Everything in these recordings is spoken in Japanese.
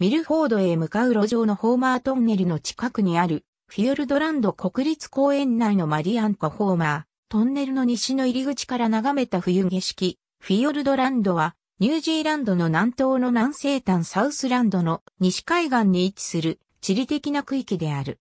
ミルフォードへ向かう路上のホーマートンネルの近くにある、フィヨルドランド国立公園内のマリアンコホーマー、トンネルの西の入り口から眺めた冬景色、フィヨルドランドは、ニュージーランドの南東の南西端サウスランドの西海岸に位置する地理的な区域である。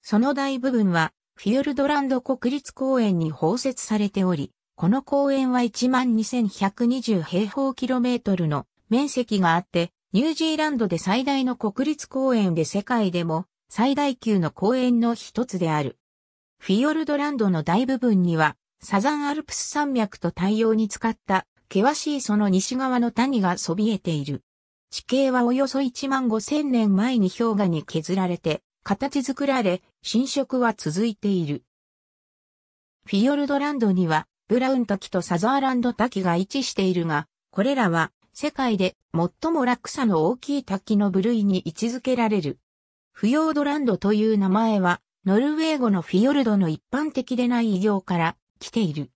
その大部分は、フィヨルドランド国立公園に包摂されており、この公園は12,120平方キロメートルの面積があって、ニュージーランドで最大の国立公園で世界でも最大級の公園の一つである。フィヨルドランドの大部分にはサザンアルプス山脈と太陽に使った険しいその西側の谷がそびえている。地形はおよそ1万5千年前に氷河に削られて形作られ侵食は続いている。フィヨルドランドにはブラウン滝とサザーランド滝が位置しているが、これらは世界で最も落差の大きい滝の部類に位置づけられる。フヨードランドという名前は、ノルウェー語のフィヨルドの一般的でない異形から来ている。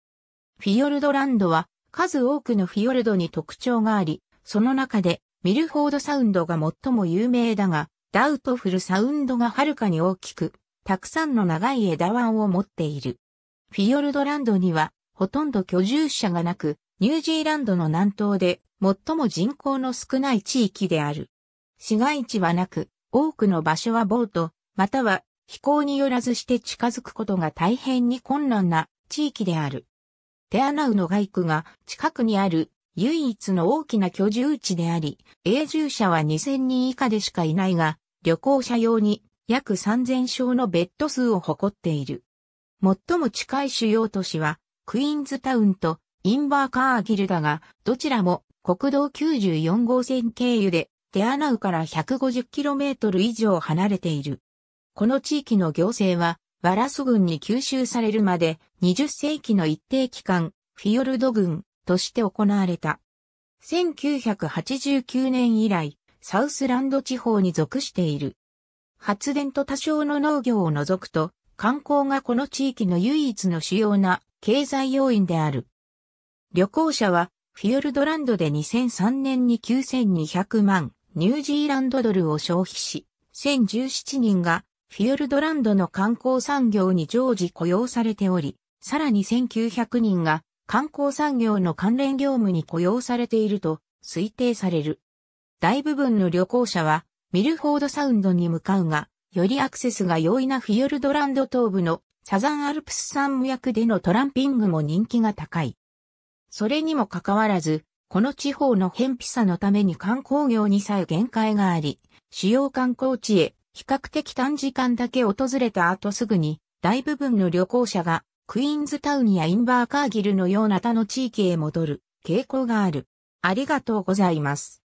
フィヨルドランドは数多くのフィヨルドに特徴があり、その中でミルフォードサウンドが最も有名だが、ダウトフルサウンドがはるかに大きく、たくさんの長い枝湾を持っている。フィヨルドランドにはほとんど居住者がなく、ニュージーランドの南東で最も人口の少ない地域である。市街地はなく、多くの場所はボート、または飛行によらずして近づくことが大変に困難な地域である。テアナウの外区が近くにある唯一の大きな居住地であり、永住者は2000人以下でしかいないが、旅行者用に約3000床のベッド数を誇っている。最も近い主要都市は、クイーンズタウンとインバーカーギルだが、どちらも国道94号線経由で、アナウから 150km 以上離れている。この地域の行政は、ワラス郡に吸収されるまで20世紀の一定期間、フィヨルド郡として行われた。1989年以来、サウスランド地方に属している。発電と多少の農業を除くと、観光がこの地域の唯一の主要な経済要因である。旅行者はフィヨルドランドで2003年に9200万ニュージーランドドルを消費し、1017人がフィヨルドランドの観光産業に常時雇用されており、さらに1900人が観光産業の関連業務に雇用されていると推定される。大部分の旅行者はミルフォードサウンドに向かうが、よりアクセスが容易なフィヨルドランド東部のサザンアルプス山脈でのトランピングも人気が高い。それにもかかわらず、この地方の偏僻さのために観光業にさえ限界があり、主要観光地へ比較的短時間だけ訪れた後すぐに、大部分の旅行者がクイーンズタウンやインバーカーギルのような他の地域へ戻る傾向がある。ありがとうございます。